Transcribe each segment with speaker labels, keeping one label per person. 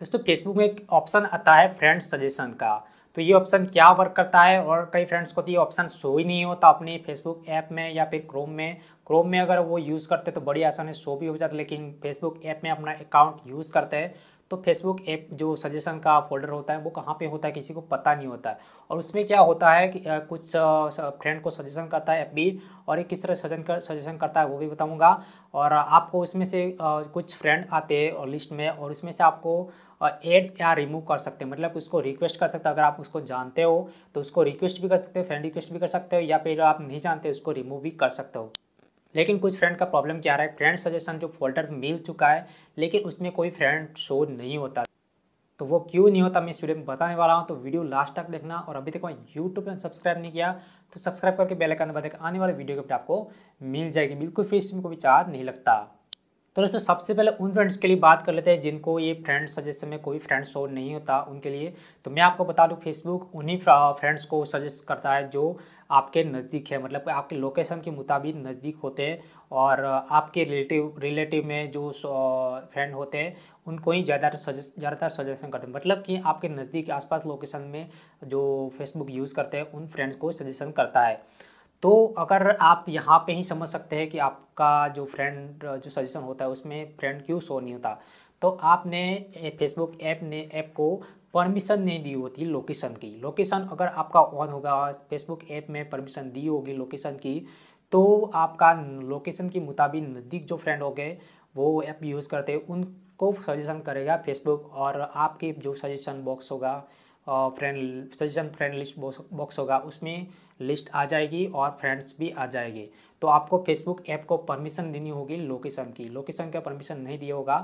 Speaker 1: दोस्तों फेसबुक में एक ऑप्शन आता है फ्रेंड सजेशन का तो ये ऑप्शन क्या वर्क करता है और कई फ्रेंड्स को तो ये ऑप्शन शो ही नहीं होता अपने फेसबुक ऐप में या फिर क्रोम में क्रोम में अगर वो यूज़ करते तो बड़ी आसानी शो भी हो जाता लेकिन फेसबुक ऐप में अपना अकाउंट यूज़ करते हैं तो फेसबुक ऐप जो सजेशन का फोल्डर होता है वो कहाँ पे होता है किसी को पता नहीं होता है और उसमें क्या होता है कि कुछ फ्रेंड को सजेशन करता है ऐप और ये किस तरह सजन कर सजेशन करता है वो भी बताऊँगा और आपको उसमें से कुछ फ्रेंड आते हैं और लिस्ट में और उसमें से आपको और ऐड या रिमूव कर सकते हैं मतलब उसको रिक्वेस्ट कर सकते हो अगर आप उसको जानते हो तो उसको रिक्वेस्ट भी कर सकते हो फ्रेंड रिक्वेस्ट भी कर सकते हो या फिर आप नहीं जानते उसको रिमूव भी कर सकते हो लेकिन कुछ फ्रेंड का प्रॉब्लम क्या रहा है फ्रेंड सजेशन जो फोल्डर मिल चुका है लेकिन उसमें कोई फ्रेंड शो नहीं होता तो वो क्यों नहीं होता मैं इस वीडियो में बताने वाला हूँ तो वीडियो लास्ट तक देखना और अभी तक मैं यूट्यूब पर सब्सक्राइब नहीं किया तो सब्सक्राइब करके बेल आइकन दबा देकर आने वाले वीडियो के अपडेट आपको मिल जाएगी बिल्कुल फिर इसमें कोई चार्ज नहीं लगता तो दोस्तों सबसे पहले उन फ्रेंड्स के लिए बात कर लेते हैं जिनको ये फ्रेंड सजेशन में कोई फ्रेंड शो नहीं होता उनके लिए तो मैं आपको बता दूँ फेसबुक उन्हीं फ्रेंड्स को सजेस्ट करता है जो आपके नज़दीक है मतलब आपके लोकेशन के मुताबिक नज़दीक होते हैं और आपके रिलेटिव रिलेटिव में जो फ्रेंड होते हैं उनको ही तो ज़्यादातर सजेस्ट ज़्यादातर सजेशन करते हैं मतलब कि आपके नज़दीक आसपास लोकेशन में जो फेसबुक यूज़ करते हैं उन फ्रेंड्स को सजेशन करता है तो अगर आप यहाँ पे ही समझ सकते हैं कि आपका जो फ्रेंड जो सजेशन होता है उसमें फ्रेंड क्यों शो नहीं होता तो आपने फेसबुक ऐप ने ऐप को परमिशन नहीं दी होती लोकेशन की लोकेशन अगर आपका ऑन होगा फेसबुक ऐप में परमिशन दी होगी लोकेशन की तो आपका लोकेशन के मुताबिक नज़दीक जो फ्रेंड हो गए वो ऐप यूज़ करते हैं उनको सजेशन करेगा फेसबुक और आपके जो सजेशन बॉक्स होगा friend suggestion friend list box होगा उसमें लिस्ट आ जाएगी और फ्रेंड्स भी आ जाएगी तो आपको फेसबुक ऐप को परमिशन देनी होगी लोकेशन की लोकेशन का परमिशन नहीं दिया होगा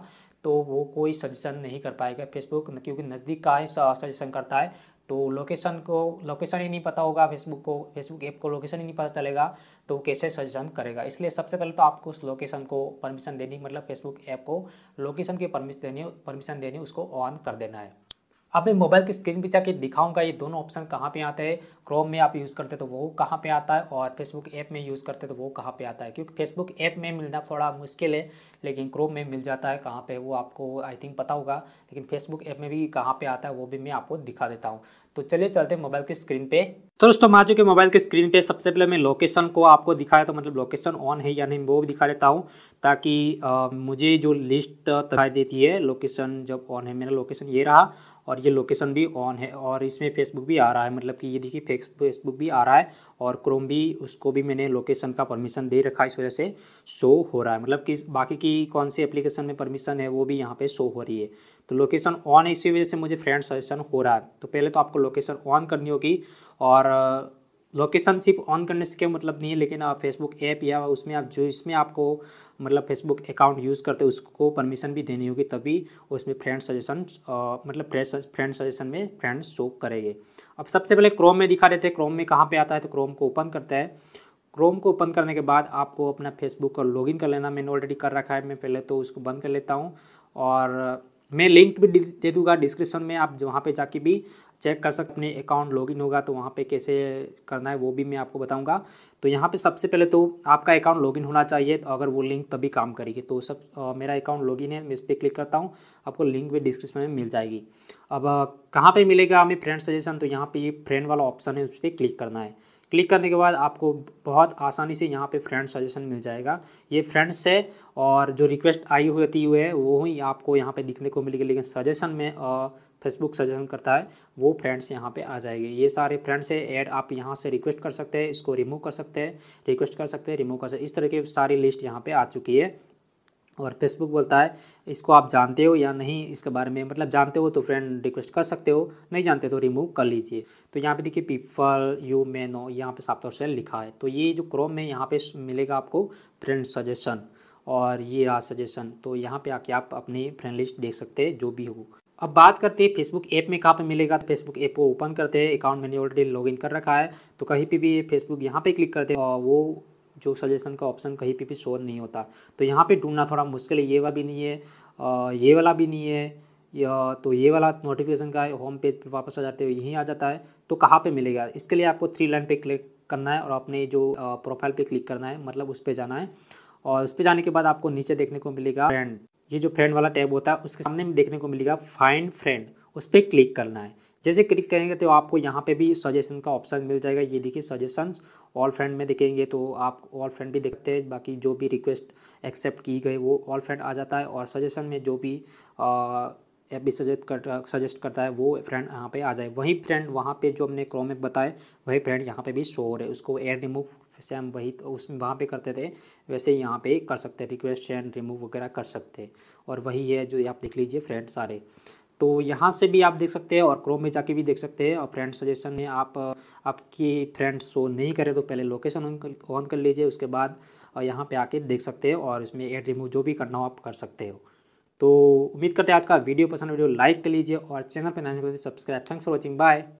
Speaker 1: तो वो कोई सजेशन नहीं कर पाएगा फेसबुक क्योंकि नज़दीक का ही सजेशन करता है तो लोकेशन को लोकेशन ही नहीं पता होगा फेसबुक को फेसबुक ऐप को लोकेशन ही नहीं पता चलेगा तो कैसे सजेशन करेगा इसलिए सबसे पहले तो आपको उस लोकेशन को परमिशन देनी मतलब फेसबुक ऐप को लोकेशन की परमिशन देनी परमिशन देनी उसको ऑन कर देना है अब मैं मोबाइल की स्क्रीन पर जाके दिखाऊंगा ये दोनों ऑप्शन कहाँ पे आते हैं क्रोम में आप यूज़ करते तो वो कहाँ पे आता है और फेसबुक ऐप में यूज़ करते तो वो कहाँ पे आता है क्योंकि फेसबुक ऐप में मिलना थोड़ा मुश्किल है लेकिन क्रोम में मिल जाता है कहाँ पे वो आपको आई थिंक पता होगा लेकिन फेसबुक ऐप में भी कहाँ पर आता है वो भी मैं आपको दिखा देता हूँ तो चलिए चलते हैं मोबाइल की स्क्रीन पे तो दोस्तों मैं चुके मोबाइल की स्क्रीन पे सबसे पहले मैं लोकेशन को आपको दिखाया तो मतलब लोकेशन ऑन है या नहीं वो भी दिखा देता हूँ ताकि आ, मुझे जो लिस्ट दिखाई देती है लोकेशन जब ऑन है मेरा लोकेशन ये रहा और ये लोकेशन भी ऑन है और इसमें फेसबुक भी आ रहा है मतलब कि ये देखिए फेसबुक भी आ रहा है और क्रोम भी उसको भी मैंने लोकेशन का परमिशन दे रखा है इस वजह से शो हो रहा है मतलब कि बाकी की कौन सी एप्लीकेशन में परमिशन है वो भी यहाँ पे शो हो रही है तो लोकेशन ऑन है इसी वजह से मुझे फ्रेंड सजेशन हो रहा है तो पहले तो आपको लोकेशन ऑन करनी होगी और लोकेशन सिर्फ ऑन करने से क्या मतलब नहीं है लेकिन आप फेसबुक ऐप या उसमें आप जो इसमें आपको मतलब फेसबुक अकाउंट यूज़ करते उसको परमिशन भी देनी होगी तभी उसमें फ्रेंड सजेशन मतलब फ्रेंड सजेशन में फ्रेंड शो करेंगे अब सबसे पहले क्रोम में दिखा देते हैं क्रोम में कहाँ पे आता है तो क्रोम को ओपन करता है क्रोम को ओपन करने के बाद आपको अपना फेसबुक का लॉगिन कर लेना मैंने ऑलरेडी कर रखा है मैं पहले तो उसको बंद कर लेता हूँ और मैं लिंक भी दे दूंगा डिस्क्रिप्शन में आप वहाँ पर जाके भी चेक कर सकते अपने अकाउंट लॉगिन होगा तो वहाँ पे कैसे करना है वो भी मैं आपको बताऊँगा तो यहाँ पे सबसे पहले तो आपका अकाउंट लॉगिन होना चाहिए तो अगर वो लिंक तभी काम करेगी तो सब आ, मेरा अकाउंट लॉगिन है मैं इस पर क्लिक करता हूँ आपको लिंक भी डिस्क्रिप्शन में मिल जाएगी अब कहाँ पे मिलेगा हमें फ्रेंड सजेशन तो यहाँ पे ये फ्रेंड वाला ऑप्शन है उस पर क्लिक करना है क्लिक करने के बाद आपको बहुत आसानी से यहाँ पर फ्रेंड सजेशन मिल जाएगा ये फ्रेंड्स है और जो रिक्वेस्ट आई हुई हुई है वो ही आपको यहाँ पर दिखने को मिलेगी लेकिन सजेशन में फेसबुक सजेशन करता है वो फ्रेंड्स यहाँ पे आ जाएगी ये सारे फ्रेंड्स है ऐड आप यहाँ से रिक्वेस्ट कर सकते हैं इसको रिमूव कर सकते हैं रिक्वेस्ट कर सकते हैं रिमूव कर सकते इस तरह की सारी लिस्ट यहाँ पे आ चुकी है और फेसबुक बोलता है इसको आप जानते हो या नहीं इसके बारे में मतलब जानते हो तो फ्रेंड रिक्वेस्ट कर सकते हो नहीं जानते तो रिमूव कर लीजिए तो यहाँ पे देखिए पीपल यू मे नो यहाँ पे साफ तौर से लिखा है तो ये जो क्रोम में यहाँ पे मिलेगा आपको फ्रेंड सजेशन और ये रहा सजेशन तो यहाँ पे आके आप अपनी फ्रेंड लिस्ट देख सकते हैं जो भी हो अब बात करते हैं फेसबुक ऐप में कहाँ पे मिलेगा तो फेसबुक ऐप को ओपन करते हैं अकाउंट मैंने ऑलरेडी लॉगिन कर रखा है तो कहीं पे भी ये फेसबुक यहाँ पे क्लिक करते हैं और वो जो सजेशन का ऑप्शन कहीं पे भी शो नहीं होता तो यहाँ पे ढूंढना थोड़ा मुश्किल है ये वाला भी नहीं है ये वाला भी नहीं है या तो ये वाला नोटिफिकेशन का होम पेज पर वापस आ जाते हो यहीं आ जाता है तो कहाँ पर मिलेगा इसके लिए आपको थ्री लाइन पर क्लिक करना है और अपने जो प्रोफाइल पर क्लिक करना है मतलब उस पर जाना है और उस पर जाने के बाद आपको नीचे देखने को मिलेगा एंड ये जो फ्रेंड वाला टैब होता है उसके सामने में देखने को मिलेगा फाइंड फ्रेंड उस पर क्लिक करना है जैसे क्लिक करेंगे तो आपको यहाँ पे भी सजेशन का ऑप्शन मिल जाएगा ये देखिए सजेशंस ऑल फ्रेंड में देखेंगे तो आप ऑल फ्रेंड भी देखते हैं बाकी जो भी रिक्वेस्ट एक्सेप्ट की गई वो ऑल फ्रेंड आ जाता है और सजेशन में जो भी ऐप भी सजेस्ट कर सजेस्ट करता है वो फ्रेंड यहाँ पे आ जाए वही फ्रेंड वहाँ पे जो हमने क्रोमिक बताए वही फ्रेंड यहाँ पे भी शो हो रहे उसको एयर रिमूव जैसे हम वही तो उसमें वहाँ पे करते थे वैसे यहाँ पे कर सकते हैं रिक्वेस्ट एंड रिमूव वगैरह कर सकते हैं और वही है जो आप देख लीजिए फ्रेंड सारे तो यहाँ से भी आप देख सकते हैं और क्रोम में जाके भी देख सकते हैं और फ्रेंड सजेशन में आप आपकी फ्रेंड शो नहीं करें तो पहले लोकेशन ऑन कर लीजिए उसके बाद यहाँ पे आके देख सकते हो और इसमें एड रिमूव जो भी करना हो आप कर सकते हो तो उम्मीद करते हैं आज का वीडियो पसंद वीडियो लाइक कर लीजिए और चैनल पर कर subscribe thanks for watching bye